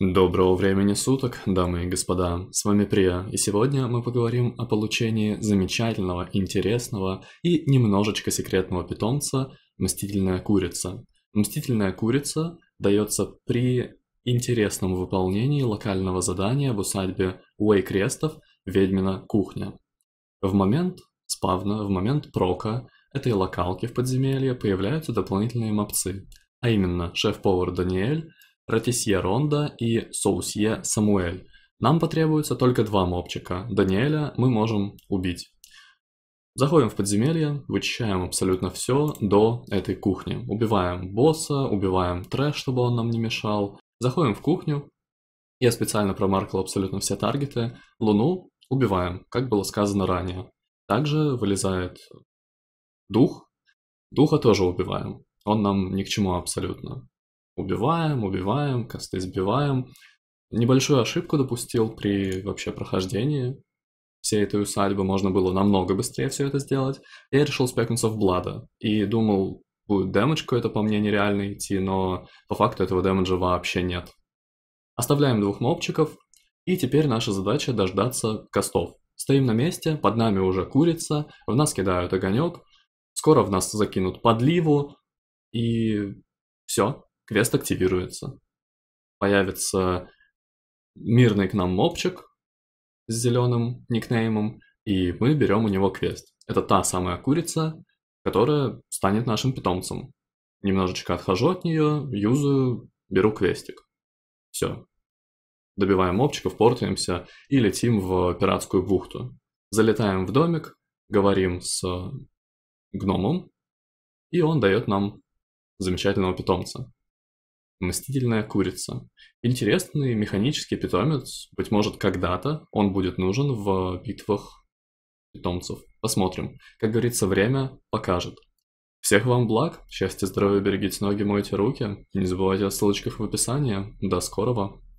Доброго времени суток, дамы и господа, с вами Прия, и сегодня мы поговорим о получении замечательного, интересного и немножечко секретного питомца «Мстительная курица». «Мстительная курица» дается при интересном выполнении локального задания в усадьбе Уэйкрестов «Ведьмина кухня». В момент спавна, в момент прока этой локалки в подземелье появляются дополнительные мопцы, а именно шеф-повар Даниэль – Ратисье Ронда и Соусье Самуэль. Нам потребуется только два мопчика. Даниэля мы можем убить. Заходим в подземелье, вычищаем абсолютно все до этой кухни. Убиваем босса, убиваем трэш, чтобы он нам не мешал. Заходим в кухню. Я специально промаркал абсолютно все таргеты. Луну убиваем, как было сказано ранее. Также вылезает дух. Духа тоже убиваем. Он нам ни к чему абсолютно убиваем, убиваем, косты сбиваем. Небольшую ошибку допустил при вообще прохождении всей этой усадьбы. Можно было намного быстрее все это сделать. Я решил спекнуться в Блада и думал, будет дэмэдж какой-то по мне нереально идти, но по факту этого дэмэджа вообще нет. Оставляем двух мобчиков, и теперь наша задача дождаться костов. Стоим на месте, под нами уже курица, в нас кидают огонек, скоро в нас закинут подливу, и все, квест активируется. Появится мирный к нам мопчик с зеленым никнеймом, и мы берем у него квест. Это та самая курица, которая станет нашим питомцем. Немножечко отхожу от нее, юзаю, беру квестик. Все. Добиваем мопчиков, портаемся и летим в пиратскую бухту. Залетаем в домик, говорим с гномом, и он дает нам замечательного питомца мстительная курица. Интересный механический питомец, быть может, когда-то он будет нужен в битвах питомцев. Посмотрим. Как говорится, время покажет. Всех вам благ, счастья, здоровья, берегите ноги, мойте руки. И не забывайте о ссылочках в описании. До скорого!